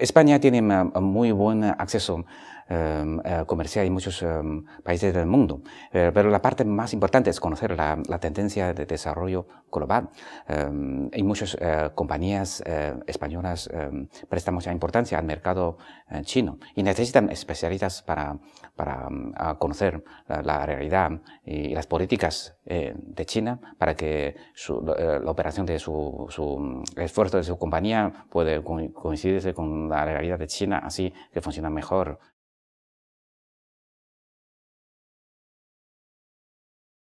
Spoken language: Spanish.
España tiene muy buen acceso Em, eh, comercial en muchos em, países del mundo. Eh, pero la parte más importante es conocer la, tendencia de desarrollo global. Em, y muchas eh, compañías españolas prestan mucha importancia al mercado chino y necesitan especialistas para, para conocer la, realidad y las políticas de China para que la, operación de su, su, mm, esfuerzo de su compañía puede coincidirse con la realidad de China, así que funciona mejor.